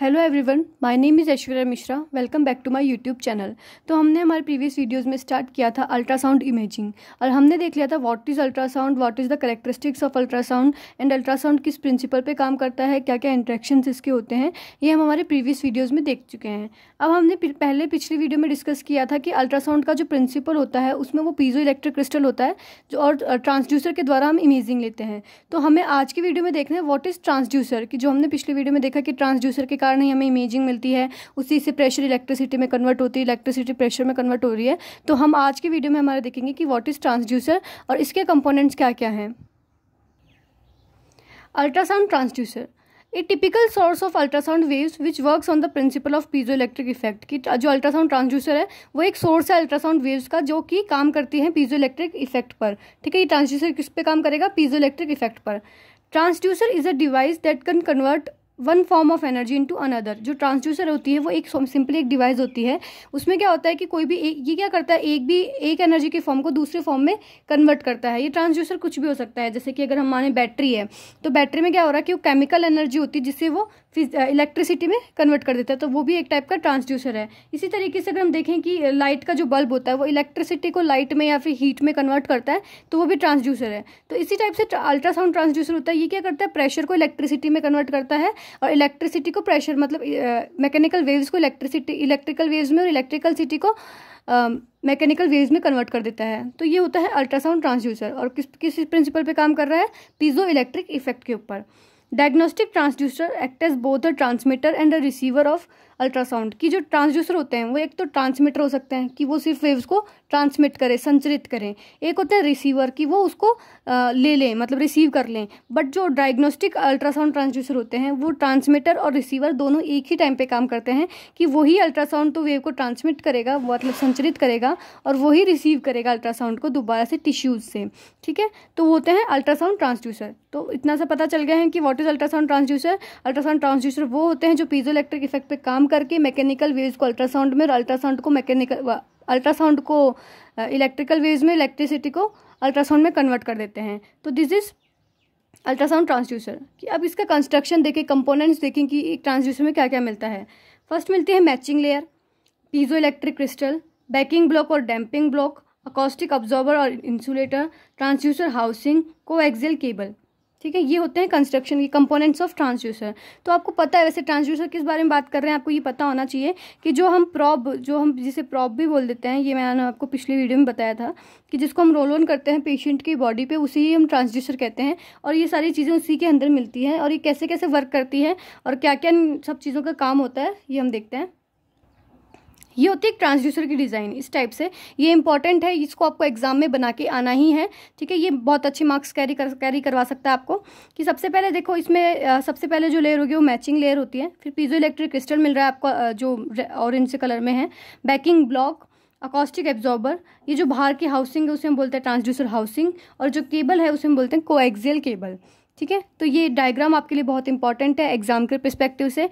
Hello everyone my name is Aishwarya Mishra welcome back to my YouTube channel तो हमने हमारे previous videos में start किया था अल्ट्रासाउंड इमेजिंग और हमने देख लिया था what is ultrasound what is the characteristics of ultrasound and ultrasound किस प्रिंसिपल पे काम करता है क्या क्या इंट्रैक्शन इसके होते हैं ये हम हमारे प्रीवियस वीडियोज़ में देख चुके हैं अब हमने पहले पिछली वीडियो में डिस्कस किया था कि अल्ट्रासाउंड का जो प्रिंसिपल होता है उसमें वो पीजो इलेक्ट्रिक क्रिस्टल होता है जो और ट्रांसड्यूसर के द्वारा हम इमेजिंग लेते हैं तो हमें आज की वीडियो में देखना है वॉट इज़ ट्रांसड्यूसर कि जो हमने पिछले वीडियो में देखा कि ट्रांसड्यूसर के कारण ही हमें इमेजिंग मिलती है उसी से प्रेशर इलेक्ट्रिसिटी में कन्वर्ट होती है इलेक्ट्रिसिटी प्रेशर में कन्वर्ट हो रही है तो हम आज की वीडियो में हमारे देखेंगे कि वॉट इज़ ट्रांसड्यूसर और इसके कंपोनेंट्स क्या क्या हैं ultrasound transducer a typical source of ultrasound waves which works on the principle of piezoelectric effect कि जो अल्ट्रासाउंड ट्रांसड्यूसर है वो एक सोर्स है अल्ट्रासाउंड वेव्स का जो कि काम करती है पीजो इलेक्ट्रिक इफेक्ट पर ठीक है ये ट्रांसड्यूसर किस पे काम करेगा पीजो इलेक्ट्रिक इफेक्ट पर transducer is a device that can convert one form of energy into another जो ट्रांसड्यूसर होती है वो एक सिंपली एक डिवाइस होती है उसमें क्या होता है कि कोई भी एक ये क्या करता है एक भी एक एनर्जी के फॉर्म को दूसरे फॉर्म में कन्वर्ट करता है ये ट्रांसड्यूसर कुछ भी हो सकता है जैसे कि अगर हम माने बैटरी है तो बैटरी में क्या हो रहा है कि वो केमिकल एनर्जी होती है जिससे वो इलेक्ट्रिसिटी में कन्वर्ट कर देता है तो वो भी एक टाइप का ट्रांसड्यूसर है इसी तरीके से अगर हम देखें कि लाइट का जो बल्ब होता है वो इलेक्ट्रिसिटी को लाइट में या फिर हीट में कन्वर्ट करता है तो वो भी ट्रांसड्यूसर है तो इसी टाइप से अल्ट्रासाउंड ट्रांसड्यूसर होता है ये क्या करता है प्रेशर को इलेक्ट्रिसिटी में कन्वर्ट करता है और इलेक्ट्रिसिटी को प्रेशर मतलब मैकेनिकल वेव्स को इलेक्ट्रिसिटी इलेक्ट्रिकल वेव्स में और इलेक्ट्रिकल सिटी को मैकेनिकल uh, वेव्स में कन्वर्ट कर देता है तो ये होता है अल्ट्रासाउंड ट्रांसड्यूसर और किस किस प्रिंसिपल पे काम कर रहा है पीजो इलेक्ट्रिक इफेक्ट के ऊपर diagnostic transducer act as both the transmitter and the receiver of ultrasound की जो ट्रांसड्यूसर होते हैं वो एक तो ट्रांसमीटर हो सकते हैं कि वो सिर्फ वेव्स को ट्रांसमिट करें संचरित करें एक होता है रिसीवर कि वो उसको ले लें मतलब रिसीव कर लें बट जो डायग्नोस्टिक अल्ट्रासाउंड ट्रांसड्यूसर होते हैं वो ट्रांसमीटर और रिसीवर दोनों एक ही टाइम पर काम करते हैं कि वही अल्ट्रासाउंड तो वेव को ट्रांसमिट करेगा मतलब संचरित करेगा और वही रिसीव करेगा अल्ट्रासाउंड को दोबारा से टिश्यूज़ से ठीक है तो वो होते हैं अल्ट्रासाउंड ट्रांसड्यूसर तो इतना सा पता चल गया है कि what is ultrasound transducer ultrasound transducer वो होते हैं जो पीजो इलेक्ट्रिक इफेक्ट पे काम करके मैकेनिकल वेव्स को अल्ट्रासाउंड में और अल्ट्रासाउंड को मैकेनिकल अल्ट्रासाउंड को इलेक्ट्रिकल वेव्स में इलेक्ट्रिसिटी को अल्ट्रासाउंड में कन्वर्ट कर देते हैं तो दिस इज़ अल्ट्रासाउंड ट्रांसड्यूसर कि अब इसका कंस्ट्रक्शन देखें कंपोनेंट्स देखें कि एक ट्रांसड्यूसर में क्या क्या मिलता है फर्स्ट मिलती है matching layer piezoelectric crystal backing block और डैम्पिंग ब्लॉक अकॉस्टिक ऑब्जॉर्वर और insulator transducer housing coaxial cable ठीक है ये होते हैं कंस्ट्रक्शन के कंपोनेंट्स ऑफ ट्रांसड्यूसर तो आपको पता है वैसे ट्रांसड्यूसर किस बारे में बात कर रहे हैं आपको ये पता होना चाहिए कि जो हम प्रॉब जो हम जिसे प्रॉब भी बोल देते हैं ये मैंने आपको पिछले वीडियो में बताया था कि जिसको हम रोल ऑन करते हैं पेशेंट की बॉडी पे उसी ही हम ट्रांसड्यूसर कहते हैं और ये सारी चीज़ें उसी के अंदर मिलती हैं और ये कैसे कैसे वर्क करती है और क्या क्या सब चीज़ों का काम होता है ये हम देखते हैं ये होती है ट्रांसड्यूसर की डिज़ाइन इस टाइप से ये इंपॉर्टेंट है इसको आपको एग्जाम में बना के आना ही है ठीक है ये बहुत अच्छे मार्क्स कैरी कर कैरी करवा सकता है आपको कि सबसे पहले देखो इसमें सबसे पहले जो लेयर होगी वो मैचिंग लेयर होती है फिर पीजो इलेक्ट्रिक क्रिस्टल मिल रहा है आपको जो ऑरेंज से कलर में है बैकिंग ब्लॉक अकॉस्टिक एब्जॉर्बर ये जो बाहर की हाउसिंग है उसे हम बोलते हैं ट्रांसड्यूसर हाउसिंग और जो केबल है उसे हम बोलते हैं को केबल ठीक है तो ये डायग्राम आपके लिए बहुत इंपॉर्टेंट है एग्जाम के परस्पेक्टिव से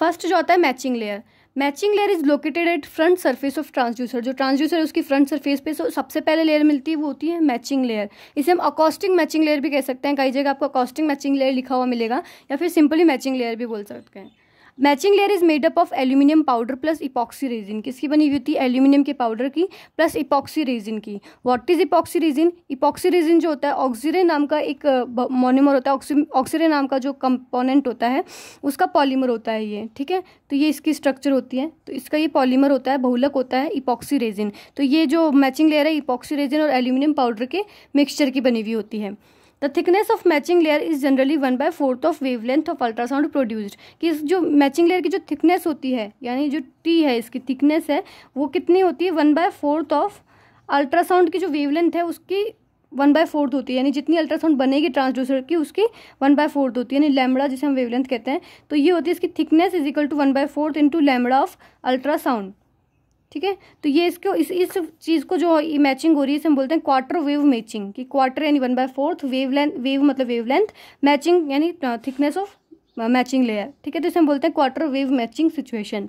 फर्स्ट जो आता है matching layer matching layer is located at front surface of transducer जो ट्रांसड्यूसर है उसकी फ्रंट सरफेस पे सो सबसे पहले लेयर मिलती है वो होती है मैचिंग लेयर इसे हम अकॉस्टिंग मैचिंग लेयर भी कह सकते हैं कई जगह आपको अकॉस्टिंग मैचिंग लेयर लिखा हुआ मिलेगा या फिर सिंपली मैचिंग लेयर भी बोल सकते हैं matching layer is made up of aluminium powder plus epoxy resin किसकी बनी हुई होती है एल्यूमिनियम के पाउडर की प्लस इपॉक्सी रेजिन की what is epoxy resin epoxy resin जो होता है ऑक्सीरे नाम का एक मोनोमर होता है ऑक्सीरे नाम का जो कंपोनेंट होता है उसका पॉलीमर होता है ये ठीक है तो ये इसकी स्ट्रक्चर होती है तो इसका ये पॉलीमर होता है बहुलक होता है इपॉक्सी रेजिन तो ये जो मैचिंग लेयर है इपॉक्सी रेजिन और एल्यूमिनियम पाउडर के मिक्सचर की बनी हुई होती है the thickness of matching layer is generally one by fourth of wavelength of ultrasound produced कि इस जो मैचिंग लेयर की जो थिकनेस होती है यानी जो टी है इसकी थिकनेस है वो कितनी होती है one by fourth of ultrasound की जो वेवलेंथ है उसकी वन बाय फोर्थ होती है यानी जितनी अल्ट्रासाउंड बनेगी ट्रांसड्यूसर की उसकी वन बाय फोर्थ होती है यानी लैमड़ा जिसे हम वेवलेंथ कहते हैं तो ये होती है इसकी thickness is equal to one by fourth into lambda of ultrasound ठीक है तो ये इसको इस इस चीज़ को जो मैचिंग हो रही है इसे हम बोलते हैं क्वार्टर वेव मैचिंग कि क्वार्टर यानी one by fourth wavelength wave मतलब वेव लेंथ मैचिंग यानी थिकनेस ऑफ मैचिंग लेयर ठीक है तो इसे हम बोलते हैं quarter wave matching situation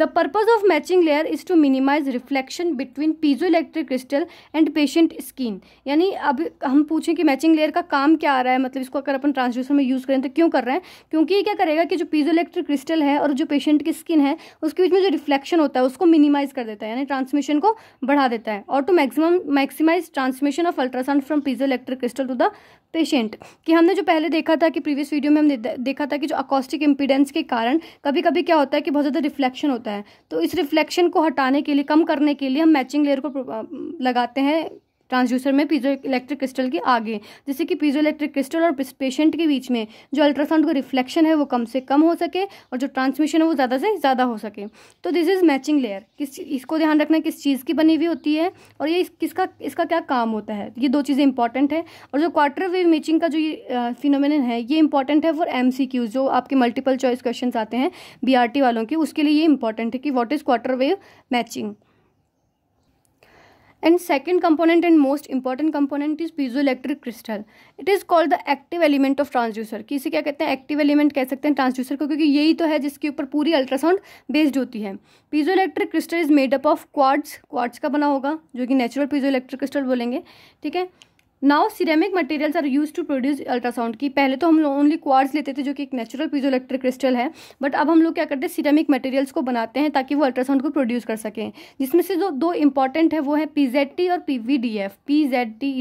The purpose of matching layer is to minimize reflection between piezoelectric crystal and patient skin. यानी अब हम पूछें कि मैचिंग लेयर का काम क्या आ रहा है मतलब इसको अगर अपन ट्रांसड्यूसर में यूज़ करें तो क्यों कर रहे हैं क्योंकि ये क्या करेगा कि जो पीजोइलेक्ट्रिक क्रिस्टल है और जो पेशेंट की स्किन है उसके बीच में जो रिफ्लेक्शन होता है उसको मिनिमाइज कर देता है यानी ट्रांसमिशन को बढ़ा देता है और to maximum maximize transmission of ultrasound from piezoelectric crystal to the patient कि हमने जो पहले देखा था कि प्रीवियस वीडियो में हमने देखा था कि जो अकॉस्टिक इंपीडेंस के कारण कभी कभी क्या होता है कि बहुत ज़्यादा रिफ्लेक्शन होता है होता है तो इस रिफ्लेक्शन को हटाने के लिए कम करने के लिए हम मैचिंग लेयर को लगाते हैं ट्रांसड्यूसर में पीजो इलेक्ट्रिक क्रिस्टल के आगे जिससे कि पीजो इलेक्ट्रिक क्रिस्टल और पेशेंट के बीच में जो अल्ट्रासाउंड का रिफ्लेक्शन है वो कम से कम हो सके और जो ट्रांसमिशन है वो ज़्यादा से ज़्यादा हो सके तो दिस इज़ मैचिंग लेयर किस इसको ध्यान रखना किस चीज़ की बनी हुई होती है और ये किसका इसका क्या काम होता है ये दो चीज़ें इंपॉर्टेंट है और जो क्वार्टर वेव मैचिंग का जो ये फिनोमिन है ये इंपॉर्टेंट है फॉर एम जो आपके मल्टीपल चॉइस क्वेश्चन आते हैं बी वालों के उसके लिए ये इंपॉर्टेंट है कि what is quarter wave matching and second component and most important component is piezoelectric crystal it is called the active of of कि किसी क्या कहते हैं एक्टिव एलिमेंट कह सकते हैं ट्रांसड्यूसर को क्योंकि यही तो है जिसके ऊपर पूरी अल्ट्रासाउंड बेस्ड होती है piezoelectric crystal is made up of quartz quartz का बना होगा जो कि नेचुरल पीजोइलेक्ट्रिक क्रिस्टल बोलेंगे ठीक है now ceramic materials are use to produce ultrasound की पहले तो हम लोग ओनली क्वार्स लेते थे जो कि एक नेचुरल पीजो इलेक्ट्रिक क्रिस्टल है बट अब हम लोग क्या करते हैं सिरेमिक मटेरियल्स को बनाते हैं ताकि वो अल्ट्रासाउंड को प्रोड्यूस कर सकें जिसमें से जो दो इंपॉर्टेंट है वो है पीजेटी और PVDF T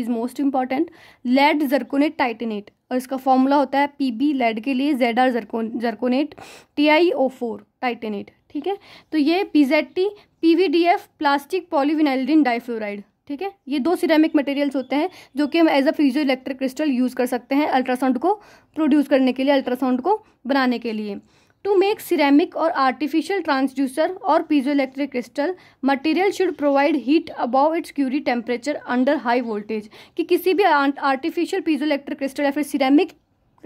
is most important lead zirconate titanate और इसका फॉर्मूला होता है पीबी लेड के लिए Z R zirco zirconate T I O four titanate ठीक है तो ये D PVDF plastic polyvinylidene difluoride ठीक है ये दो सिरेमिक मटेरियल्स होते हैं जो कि हम as a piezoelectric crystal use कर सकते हैं अल्ट्रासाउंड को प्रोड्यूस करने के लिए अल्ट्रासाउंड को बनाने के लिए टू मेक सिरेमिक और आर्टिफिशियल ट्रांसड्यूसर और piezoelectric crystal material should provide heat above its Curie temperature under high voltage कि किसी भी आर्टिफिशियल पीजो इलेक्ट्रिक क्रिस्टल या फिर सिरेमिक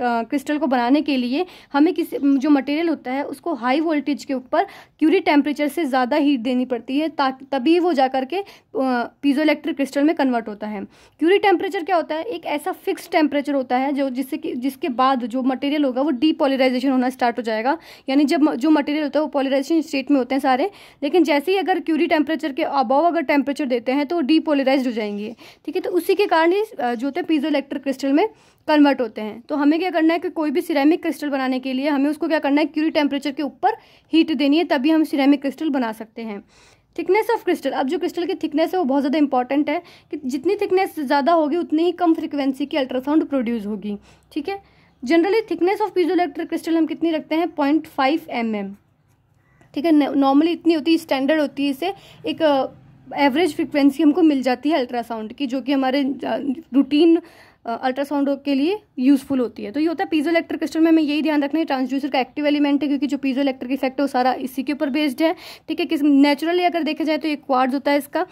क्रिस्टल को बनाने के लिए हमें किसी जो मटेरियल होता है उसको हाई वोल्टेज के ऊपर क्यूरी टेम्परेचर से ज़्यादा हीट देनी पड़ती है ताकि तभी वो जा करके पीजो इलेक्ट्रिक क्रिस्टल में कन्वर्ट होता है क्यूरी टेम्परेचर क्या होता है एक ऐसा फिक्स टेम्परेचर होता है जो जिससे कि जिसके बाद जो मटेरियल होगा वो डीपोलराइजेशन होना स्टार्ट हो जाएगा यानी जब जो मटेरियल होता है वो पोलराइजेशन स्टेट में होते हैं सारे लेकिन जैसे ही अगर क्यूरी टेम्परेचर के अबव अगर टेम्परेचर देते हैं तो डीपोलराइज हो जाएंगे ठीक है तो उसी के कारण ही जो होते हैं पीजो इलेक्ट्रिक क्रिस्टल में कन्वर्ट होते हैं तो हमें क्या करना है कि कोई भी सिरेमिक क्रिस्टल बनाने के लिए हमें उसको क्या करना है क्यूरी टेम्परेचर के ऊपर हीट देनी है तभी हम सिरेमिक क्रिस्टल बना सकते हैं थिकनेस ऑफ क्रिस्टल अब जो क्रिस्टल की थिकनेस है वो बहुत ज़्यादा इंपॉर्टेंट है कि जितनी थिकनेस ज़्यादा होगी उतनी ही कम फ्रिक्वेंसी की अल्ट्रासाउंड प्रोड्यूस होगी ठीक है generally thickness of piezoelectric crystal हम कितनी रखते हैं पॉइंट फाइव एम एम ठीक है नॉर्मली इतनी होती है स्टैंडर्ड होती है इसे एक एवरेज फ्रिक्वेंसी हमको मिल जाती है अल्ट्रासाउंड की जो कि हमारे रूटीन अल्ट्रासाउंड के लिए यूजफुल होती है तो ये होता है पीजो इलेक्ट्रिक क्रिस्टल में हमें यही ध्यान रखना है ट्रांसड्यूसर का एक्टिव एलिमेंट है क्योंकि जो पीजो इलेक्ट्रिक इफेक्ट है वो सारा इसी के ऊपर बेस्ड है ठीक है किस नेचुरली अगर देखा जाए तो एक क्वार्ड होता है इसका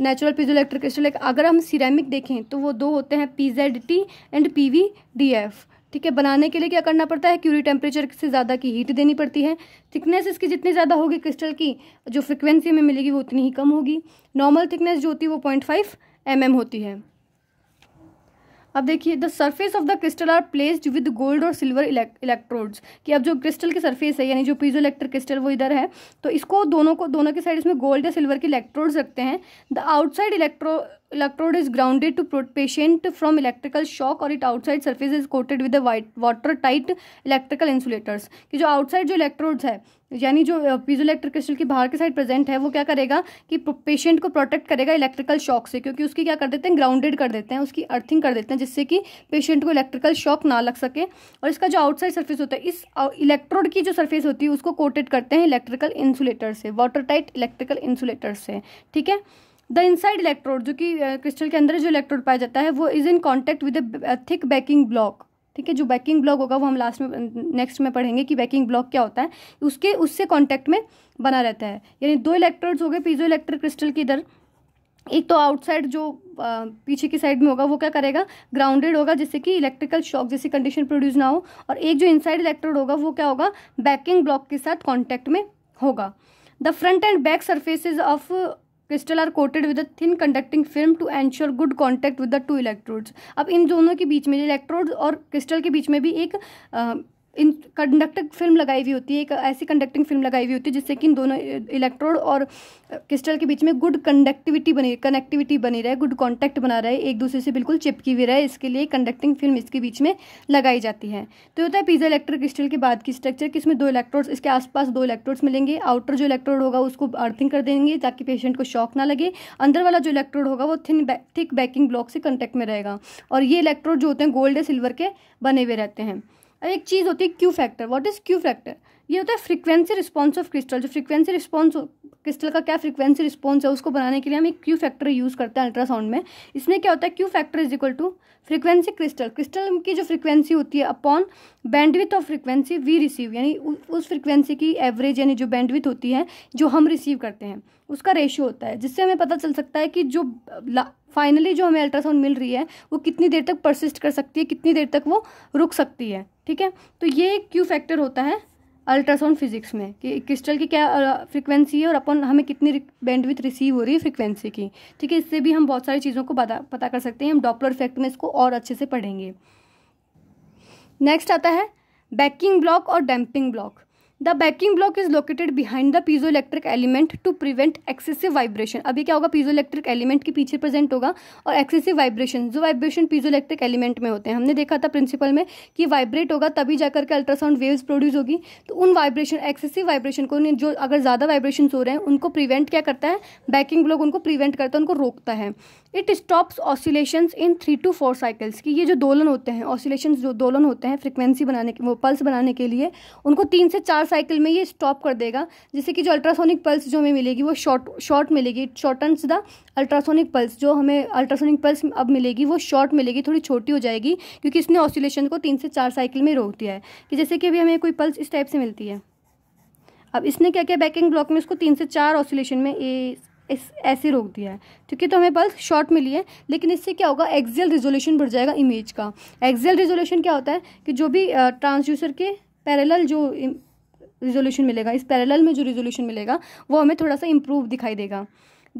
नेचुरल पीजो इलेक्ट्रिक क्रिस्टल अगर हम सीरेमिक देखें तो वो दो होते हैं PZ T and P V D F ठीक है बनाने के लिए क्या करना पड़ता है क्यूरी टेम्परेचर से ज़्यादा की हीट देनी पड़ती है थिकनेस इसकी जितनी ज़्यादा होगी क्रिस्टल की जो फ्रिक्वेंसी हमें मिलेगी वो उतनी ही कम होगी नॉर्मल थिकनेस जो होती है वो पॉइंट फाइव एम होती है अब देखिए the surface of the crystal are placed with gold और सिल्वर इलेक्ट्रोड्स कि अब जो क्रिस्टल की सरफेस है यानी जो पीजो इलेक्ट्रिक क्रिस्टल वो इधर है तो इसको दोनों को दोनों के साइड इसमें गोल्ड या सिल्वर के इलेक्ट्रोड्स रखते हैं the outside electro electrode is grounded to protect patient from electrical shock और it outside surface is coated with the white water tight electrical insulators कि जो आउटसाइड जो electrodes है यानी जो पीजो इलेक्ट्रिक क्रिस्टल के बाहर के साइड प्रेजेंट है वो क्या करेगा कि पेशेंट को प्रोटेक्ट करेगा इलेक्ट्रिकल शॉक से क्योंकि उसकी क्या कर देते हैं ग्राउंडेड कर देते हैं उसकी अर्थिंग कर देते हैं जिससे कि पेशेंट को इलेक्ट्रिकल शॉक ना लग सके और इसका जो आउटसाइड सर्फेस होता है इस इलेक्ट्रोड की जो सर्फेस होती है उसको कोटेड करते हैं इलेक्ट्रिकल इंसुलेटर से वाटर टाइट इलेक्ट्रिकल इंसुलेटर से ठीक है द इनसाइड इलेक्ट्रोड जो कि क्रिस्टल के अंदर जो इलेक्ट्रोड पाया जाता है वो is in contact with a thick backing block ठीक है जो बैकिंग ब्लॉक होगा वो हम लास्ट में नेक्स्ट में पढ़ेंगे कि बैकिंग ब्लॉक क्या होता है उसके उससे कॉन्टैक्ट में बना रहता है यानी दो इलेक्ट्रोड्स हो गए पीजो इलेक्ट्रिक क्रिस्टल की इधर एक तो आउटसाइड जो आ, पीछे की साइड में होगा वो क्या करेगा ग्राउंडेड होगा जिससे कि इलेक्ट्रिकल शॉक जैसी कंडीशन प्रोड्यूस ना हो और एक जो इनसाइड इलेक्ट्रोड होगा वो क्या होगा बैकिंग ब्लॉक के साथ कॉन्टैक्ट में होगा the front and back surfaces of crystal are coated with a thin conducting film to ensure good contact with the two electrodes अब इन दोनों के बीच में इलेक्ट्रोड्स और क्रिस्टल के बीच में भी एक इन कंडक्टिंग फिल्म लगाई हुई होती है एक ऐसी कंडक्टिंग फिल्म लगाई हुई होती है जिससे कि इन दोनों इलेक्ट्रोड और क्रिस्टल के बीच में गुड कंडक्टिविटी बनी कनेक्टिविटी बनी रहे गुड कॉन्टैक्ट बना रहे एक दूसरे से बिल्कुल चिपकी हुई रहे इसके लिए कंडक्टिंग फिल्म इसके बीच में लगाई जाती है तो होता है पीज़ा इलेक्ट्रिक क्रिस्टल के बाद की स्ट्रक्चर कि इसमें दो इलेक्ट्रोड्स इसके आसपास दो इलेक्ट्रोड्स मिलेंगे आउटर जो इलेक्ट्रोड होगा उसको अर्थिंग कर देंगे ताकि पेशेंट को शॉक ना लगे अंदर वाला जो इलेक्ट्रोड होगा वो थिन थिक बैकिंग ब्लॉक से कंटेक्ट में रहेगा और ये इलेक्ट्रोड जो होते हैं गोल्ड या सिल्वर के बने हुए रहते हैं अब एक चीज़ होती है Q factor what is Q factor ये होता है फ्रिक्वेंसी रिस्पॉन्स ऑफ क्रिस्टल जो फ्रीक्वेंसी रिस्पॉन्स क्रिस्टल का क्या फ्रीक्वेंसी रिस्पॉन्स है उसको बनाने के लिए हम एक क्यू फैक्टर यूज़ करते हैं अल्ट्रासाउंड में इसमें क्या होता है Q factor is equal to frequency crystal crystal की जो फ्रीक्वेंसी होती है upon bandwidth of frequency we receive यानी उस फ्रीक्वेंसी की एवरेज यानी जो बैंडविथ होती है जो हम रिसीव करते हैं उसका रेशियो होता है जिससे हमें पता चल सकता है कि जो फाइनली जो हमें अल्ट्रासाउंड मिल रही है वो कितनी देर तक परसिस्ट कर सकती है कितनी देर तक वो रुक सकती है ठीक है तो ये एक क्यू फैक्टर होता है अल्ट्रासाउंड फिजिक्स में कि क्रिस्टल की क्या फ्रीक्वेंसी है और अपन हमें कितनी बैंडविथ रिसीव हो रही है फ्रीक्वेंसी की ठीक है इससे भी हम बहुत सारी चीज़ों को पता कर सकते हैं हम डॉपलर इफेक्ट में इसको और अच्छे से पढ़ेंगे नेक्स्ट आता है बैकिंग ब्लॉक और damping block the backing block is located behind the piezo electric element to prevent excessive vibration अभी क्या होगा पीजो इलेक्ट्रिक एलिमेंट के पीछे प्रेजेंट होगा और एक्सेसिव वाइब्रेशन जो वाइब्रेशन पीजो इलेक्ट्रिक एलिमेंट में होते हैं हमने देखा था प्रिंसिपल में कि वाइब्रेट होगा तभी जाकर के अल्ट्रासाउंड वेव्स प्रोड्यूस होगी तो उन वाइब्रेशन एक्सेसिव वाइब्रेशन को जो अगर ज़्यादा वाइब्रेशन हो रहे हैं उनको प्रिवेंट क्या करता है बैकिंग ब्लॉक उनको प्रिवेंट करता है उनको रोकता है it stops oscillations in three two four cycles की ये जो दोलन होते हैं ऑसिलेशन जो दोलन होते हैं फ्रिक्वेंसी बनाने के वो पल्स बनाने के लिए उनको तीन से चार साइकिल में ये स्टॉप कर देगा जैसे कि जो अल्ट्रासोनिक पल्स जो हमें मिलेगी वो शॉर्ट शॉर्ट मिलेगी शॉर्टन्स द अल्ट्रासोनिक पल्स जो हमें अल्ट्रासोनिक पल्स अब मिलेगी वो शॉर्ट मिलेगी थोड़ी छोटी हो जाएगी क्योंकि इसने ऑसिलेशन को तीन से चार साइकिल में रोक दिया है कि जैसे कि अभी हमें कोई पल्स इस टाइप से मिलती है अब इसने क्या क्या बैकिंग ब्लॉक में इसको तीन से चार ऑसिलेशन में ए इस ऐसे रोक दिया है ठीक है तो हमें बस शॉर्ट मिली है लेकिन इससे क्या होगा एक्जियल रिजोल्यूशन बढ़ जाएगा इमेज का एक्जियल रिजोल्यूशन क्या होता है कि जो भी ट्रांसड्यूसर के पैरेलल जो रिजोल्यूशन मिलेगा इस पैरेलल में जो रिजोल्यूशन मिलेगा वो हमें थोड़ा सा इम्प्रूव दिखाई देगा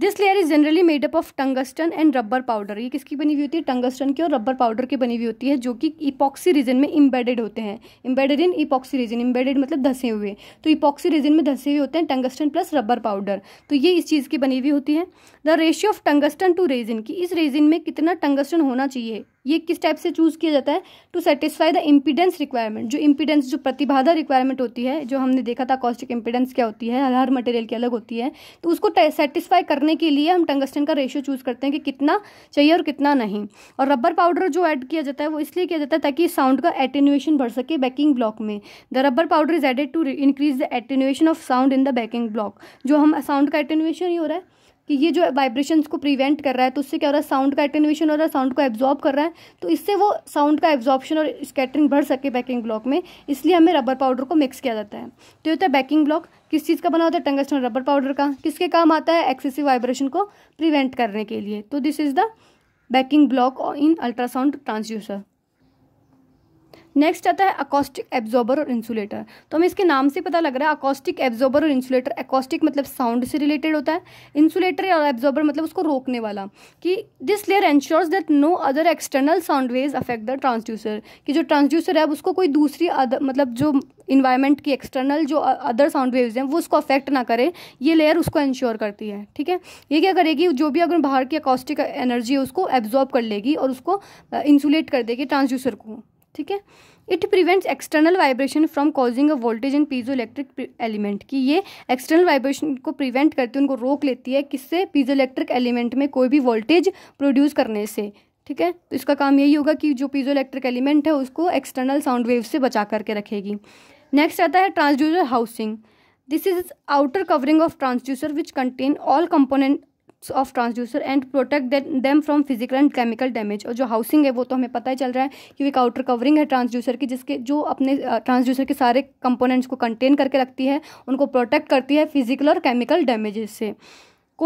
this layer is generally made up of tungsten and rubber powder ये किसकी बनी हुई होती है टंगस्टन की और रबर पाउडर की बनी हुई होती है जो कि इपॉक्सी रीजन में इम्बेडेड होते हैं embedded in epoxy resin embedded मतलब धसे हुए तो इपॉक्सी रीजन में धसे हुए होते हैं टंगस्टन प्लस रबर पाउडर तो ये इस चीज़ की बनी हुई होती है the ratio of tungsten to resin की इस रेजिन में कितना टंगस्टन होना चाहिए ये किस टाइप से चूज़ किया जाता है to satisfy the impedance requirement जो इम्पीडेंस जो प्रतिबाधा रिक्वायरमेंट होती है जो हमने देखा था कॉस्टिक इम्पीडेंस क्या होती है हर मटेरियल की अलग होती है तो उसको सेटिस्फाई करने के लिए हम टंगस्टन का रेशियो चूज़ करते हैं कि कितना चाहिए और कितना नहीं और रबर पाउडर जो ऐड किया जाता है वो इसलिए किया जाता है ताकि साउंड का एटेन्यूएशन बढ़ सके बैकिंग ब्लॉक में the rubber powder is added to increase the attenuation of sound in the backing block जो हम साउंड का एटेन्यूएशन ही हो रहा है कि ये जो वाइब्रेशंस को प्रिवेंट कर रहा है तो उससे क्या हो रहा है साउंड का एटेनुएशन हो रहा है साउंड को एब्जॉर्ब कर रहा है तो इससे वो साउंड का एब्जॉर्बन और स्कैटरिंग बढ़ सके बैकिंग ब्लॉक में इसलिए हमें रबर पाउडर को मिक्स किया जाता है तो ये होता है बैकिंग ब्लॉक किस चीज़ का बना होता है टंगस्टन रबर पाउडर का किसके काम आता है एक्सेसिव वाइब्रेशन को प्रिवेंट करने के लिए तो this is the backing block in ultrasound transducer next आता है अकोस्टिक एब्जॉर्बर और इंसुलेटर तो हमें इसके नाम से पता लग रहा है अकॉस्टिक एब्जॉर्बर और इंसुलेटर अकॉस्टिक मतलब साउंड से रिलेटेड होता है इंसुलेटर और एब्जॉर्बर मतलब उसको रोकने वाला कि this layer ensures that no other external sound waves affect the transducer कि जो ट्रांसड्यूसर है उसको कोई दूसरी अदर मतलब जो इन्वायरमेंट की एक्सटर्नल जो अदर साउंड वेव्स हैं वो उसको अफेक्ट ना करे ये लेयर उसको इंश्योर करती है ठीक है ये क्या करेगी जो भी अगर बाहर की अकोस्टिक एनर्जी है उसको एब्जॉर्ब कर लेगी और उसको इंसुलेट uh, कर देगी ट्रांसड्यूसर को ठीक है it prevents external vibration from causing a voltage in piezo electric element कि ये एक्सटर्नल वाइब्रेशन को प्रिवेंट करती है उनको रोक लेती है किससे पीजो इलेक्ट्रिक एलिमेंट में कोई भी वोल्टेज प्रोड्यूस करने से ठीक है तो इसका काम यही होगा कि जो पीजो इलेक्ट्रिक एलिमेंट है उसको एक्सटर्नल साउंड वेव से बचा करके रखेगी नेक्स्ट आता है transducer housing this is outer covering of transducer which contain all component of transducer and protect them from physical and chemical damage और जो हाउसिंग है वो तो हमें पता ही चल रहा है कि एक आउटर कवरिंग है ट्रांसड्यूसर की जिसके जो अपने ट्रांसड्यूसर के सारे कंपोनेंट्स को कंटेन करके रखती है उनको प्रोटेक्ट करती है फिजिकल और केमिकल डैमेजेस से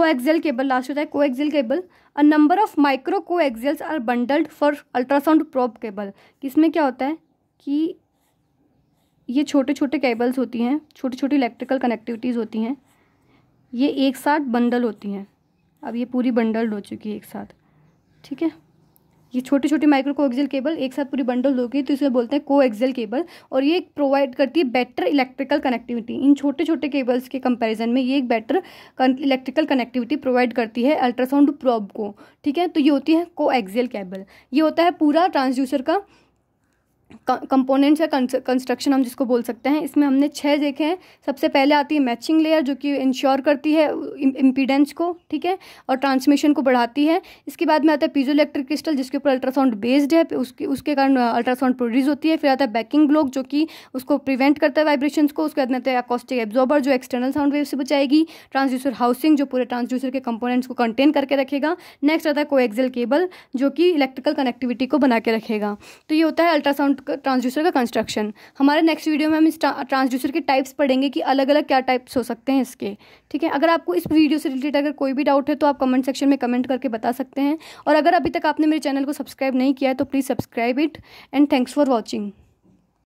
एक्जल केबल लास्ट होता है cable a number of micro micro coaxials are bundled for ultrasound probe cable इसमें क्या होता है कि ये छोटे छोटे केबल्स होती हैं छोटी छोटी इलेक्ट्रिकल कनेक्टिविटीज़ होती हैं ये एक साथ बंडल होती हैं अब ये पूरी बंडल्ड हो चुकी है एक साथ ठीक है ये छोटी छोटी माइक्रो कोएक्सियल केबल एक साथ पूरी बंडल होगी तो इसे बोलते हैं कोएक्सियल केबल और ये प्रोवाइड करती है बेटर इलेक्ट्रिकल कनेक्टिविटी इन छोटे छोटे केबल्स के कंपैरिजन में ये एक बेटर इलेक्ट्रिकल कनेक्टिविटी प्रोवाइड करती है अल्ट्रासाउंड प्रॉब को ठीक है तो ये होती है को केबल ये होता है पूरा ट्रांसड्यूसर का कंपोनेंट्स या कंस्ट्रक्शन हम जिसको बोल सकते हैं इसमें हमने छः देखे हैं सबसे पहले आती है मैचिंग लेयर जो कि इंश्योर करती है इम्पीडेंस को ठीक है और ट्रांसमिशन को बढ़ाती है इसके बाद में आता है पीजो इलेक्ट्रिक क्रिस्टल जिसके ऊपर अल्ट्रासाउंड बेस्ड है उसके उसके कारण अल्ट्रासाउंड प्रोड्यूस होती है फिर आता है बैकिंग ब्लॉक जो कि उसको प्रिवेंट करता है वाइब्रेशन को उसके बाद में आता है अकॉस्टिक एब्जॉर्बर जो एक्सटर्नल साउंड वेव से बचाएगी ट्रांसड्यूसर हाउसिंग जो पूरे ट्रांसड्यूसर के कंपोनेंट्स को कंटेन करके रखेगा नेक्स्ट आता है को केबल जो कि इलेक्ट्रिकल कनेक्टिविटी को बना के रखेगा तो ये होता है अल्ट्रासाउंड ट्रांसड्यूसर का कंस्ट्रक्शन हमारे नेक्स्ट वीडियो में हम इस ट्रांसड्यूसर के टाइप्स पढ़ेंगे कि अलग अलग क्या टाइप्स हो सकते हैं इसके ठीक है अगर आपको इस वीडियो से रिलेटेड अगर कोई भी डाउट है तो आप कमेंट सेक्शन में कमेंट करके बता सकते हैं और अगर अभी तक आपने मेरे चैनल को सब्सक्राइब नहीं किया है तो please subscribe it and thanks for watching